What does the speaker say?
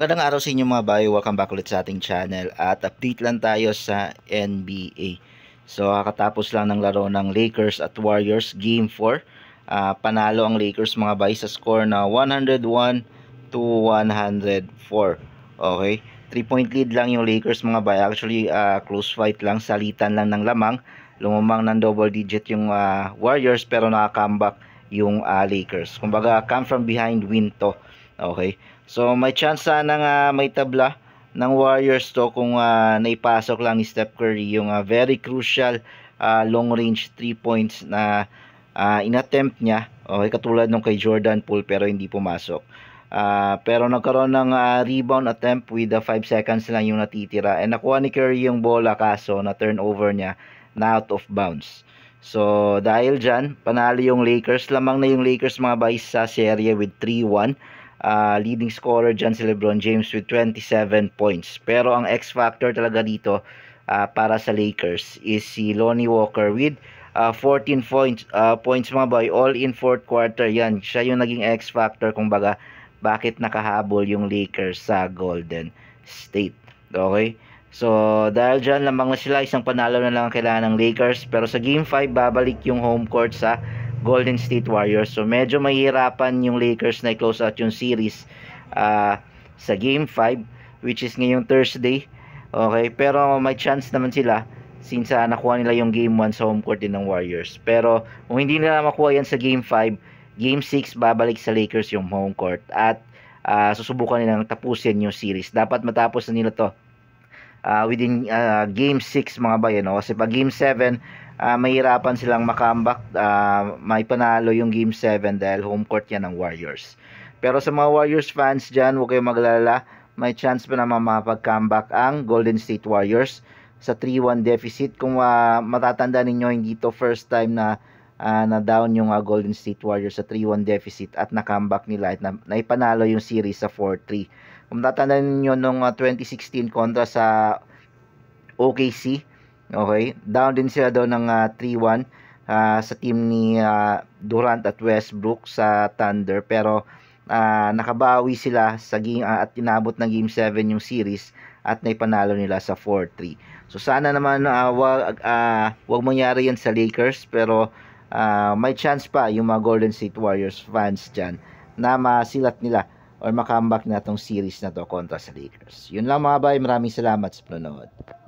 Magandang araw sa inyo mga bayo. Welcome back ulit sa ating channel at update lang tayo sa NBA. So kakatapos lang ng laro ng Lakers at Warriors Game 4. Uh, ah, panalo ang Lakers mga bayo sa score na 101 to 104. Okay? 3 point lead lang yung Lakers mga bayo. Actually uh, close fight lang, salitan lang ng lamang. Lumumang ng double digit yung uh, Warriors pero naka-comeback yung uh, Lakers. Kumbaga come from behind win to Okay? So, may chance sana nga may tabla ng Warriors to kung uh, naipasok lang ni Steph Curry yung uh, very crucial uh, long range 3 points na uh, inattempt niya. Okay, katulad nung kay Jordan Poole pero hindi pumasok. Uh, pero nagkaroon ng uh, rebound attempt with the 5 seconds lang yung natitira. And nakuha ni Curry yung bola kaso na turnover niya na out of bounds. So dahil dyan, panalo yung Lakers. Lamang na yung Lakers mga boys sa serye with 3-1 uh, leading scorer dyan si Lebron James with 27 points. Pero ang X-factor talaga dito uh, para sa Lakers is si Lonnie Walker with uh, ah, 14 points, uh, points mga boy, all in fourth quarter. Yan, siya yung naging X-factor kung baga bakit nakahabol yung Lakers sa Golden State. Okay? So, dahil dyan lamang na sila, isang panalo na lang ang kailangan ng Lakers. Pero sa Game 5, babalik yung home court sa Golden State Warriors. So medyo mahirapan yung Lakers na i-close out yung series uh, sa Game 5 which is ngayong Thursday. Okay, pero may chance naman sila since uh, nakuha nila yung Game 1 sa home court din ng Warriors. Pero kung hindi nila makuha yan sa Game 5, Game 6 babalik sa Lakers yung home court at uh, susubukan nilang tapusin yung series. Dapat matapos na nila to uh, within uh, game 6 mga bayan no? kasi pag game 7 uh, ah, mahirapan silang makambak uh, may panalo yung game 7 dahil home court yan ng Warriors pero sa mga Warriors fans dyan huwag kayong maglala may chance pa naman makapag-comeback ang Golden State Warriors sa 3-1 deficit kung uh, matatanda ninyo hindi to first time na uh, ah, na down yung uh, Golden State Warriors sa 3-1 deficit at na-comeback nila at na, naipanalo yung series sa 4-3. Kung tatandaan niyo nung uh, ah, 2016 kontra sa OKC, okay? Down din sila doon ng uh, 3-1 uh, sa team ni uh, Durant at Westbrook sa Thunder pero uh, nakabawi sila sa game uh, at inabot ng game 7 yung series at naipanalo nila sa 4-3. So sana naman uh, wag uh, wag mangyari yan sa Lakers pero uh, may chance pa yung mga Golden State Warriors fans dyan na masilat nila or makambak na tong series na to kontra sa Lakers. Yun lang mga bay, maraming salamat sa panonood.